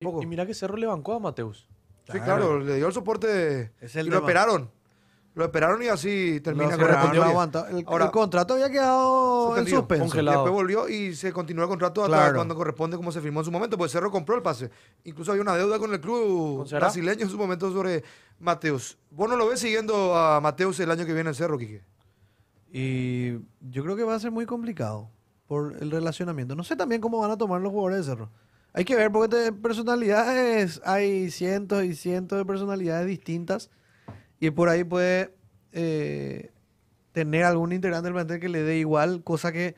Y, mira que Cerro le bancó a Mateus. Sí, claro, le dio el soporte y lo esperaron. Lo esperaron y así termina con el, Ahora, el contrato había quedado en suspenso. Después volvió y se continuó el contrato hasta cuando corresponde, como se firmó en su momento, pues Cerro compró el pase. Incluso había una deuda con el club brasileño en su momento sobre Mateus. ¿Vos no lo ves siguiendo a Mateus el año que viene en Cerro, Quique? Y yo creo que va a ser muy complicado por el relacionamiento. No sé también cómo van a tomar los jugadores de Cerro. Hay que ver, porque de personalidades hay cientos y cientos de personalidades distintas. Y por ahí puede eh, tener algún integrante del plantel que le dé igual, cosa que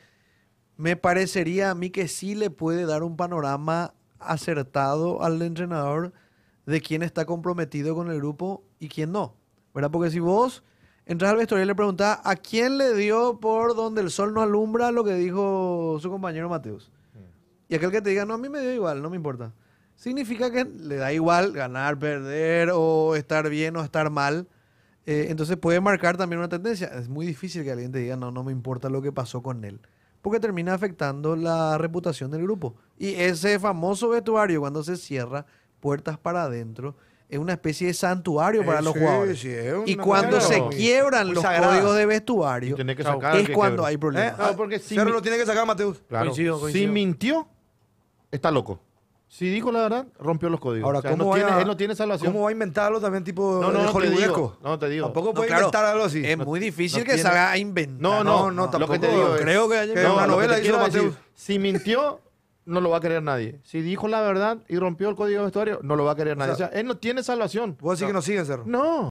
me parecería a mí que sí le puede dar un panorama acertado al entrenador de quién está comprometido con el grupo y quién no. ¿Verdad? Porque si vos entras al vestuario y le preguntás a quién le dio por donde el sol no alumbra lo que dijo su compañero Mateus. Y aquel que te diga, no, a mí me dio igual, no me importa. Significa que le da igual ganar, perder o estar bien o estar mal. Eh, entonces puede marcar también una tendencia. Es muy difícil que alguien te diga, no, no me importa lo que pasó con él. Porque termina afectando la reputación del grupo. Y ese famoso vestuario cuando se cierra puertas para adentro es una especie de santuario para eh, los jugadores. y cuando se quiebran los códigos de vestuario, es cuando hay problemas. Eh, Pero lo tiene que sacar, Mateus. Si mintió, está loco. Si dijo la verdad, rompió los códigos. Ahora, ¿cómo va tiene- a- él no tiene salvación. ¿Cómo va a inventarlo también tipo no, no, no, te no, te digo. Tampoco puede inventar algo así. Es muy difícil que se salga a inventar. No, no, no, tampoco. que te digo creo que haya No, una novela hizo quiero si mintió, no lo va a creer nadie. Si dijo la verdad y rompió el código vestuario, no lo va a creer nadie. O sea, él no tiene salvación. Vos decir que no sigue, Cerro. No.